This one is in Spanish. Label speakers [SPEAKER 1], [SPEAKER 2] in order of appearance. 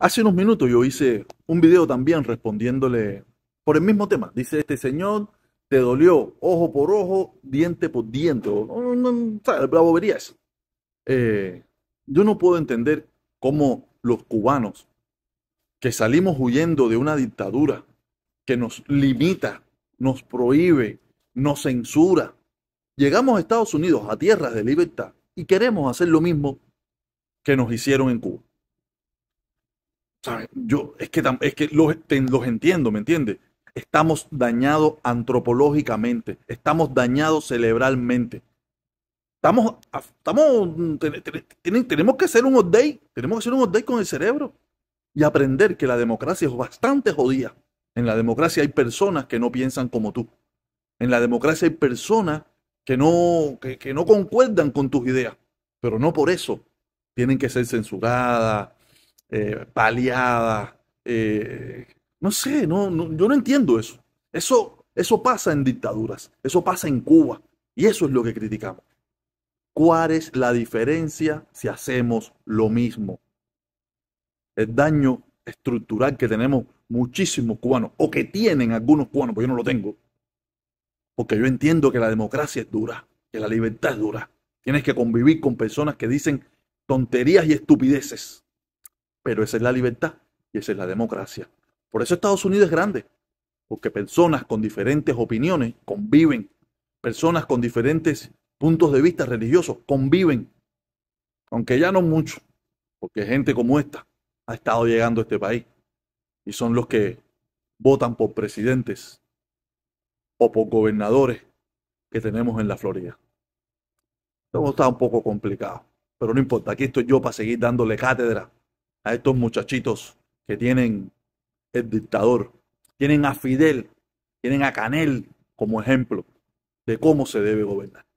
[SPEAKER 1] Hace unos minutos yo hice un video también respondiéndole por el mismo tema. Dice este señor, te dolió ojo por ojo, diente por diente. O, no, La bobería eh, yo no puedo entender cómo los cubanos que salimos huyendo de una dictadura que nos limita, nos prohíbe, nos censura, llegamos a Estados Unidos, a tierras de libertad, y queremos hacer lo mismo que nos hicieron en Cuba. Yo, es que, es que los, los entiendo, ¿me entiendes? Estamos dañados antropológicamente, estamos dañados cerebralmente. Estamos, estamos tenemos que hacer un update, tenemos que hacer un update con el cerebro y aprender que la democracia es bastante jodida. En la democracia hay personas que no piensan como tú. En la democracia hay personas que no, que, que no concuerdan con tus ideas, pero no por eso tienen que ser censuradas, eh, paliada. Eh, no sé, no, no, yo no entiendo eso. eso. Eso pasa en dictaduras, eso pasa en Cuba y eso es lo que criticamos. ¿Cuál es la diferencia si hacemos lo mismo? El daño estructural que tenemos muchísimos cubanos, o que tienen algunos cubanos, porque yo no lo tengo, porque yo entiendo que la democracia es dura, que la libertad es dura. Tienes que convivir con personas que dicen tonterías y estupideces. Pero esa es la libertad y esa es la democracia. Por eso Estados Unidos es grande, porque personas con diferentes opiniones conviven, personas con diferentes puntos de vista religiosos conviven, aunque ya no mucho, porque gente como esta ha estado llegando a este país y son los que votan por presidentes o por gobernadores que tenemos en la Florida. Todo está un poco complicado, pero no importa, aquí estoy yo para seguir dándole cátedra a estos muchachitos que tienen el dictador, tienen a Fidel, tienen a Canel como ejemplo de cómo se debe gobernar.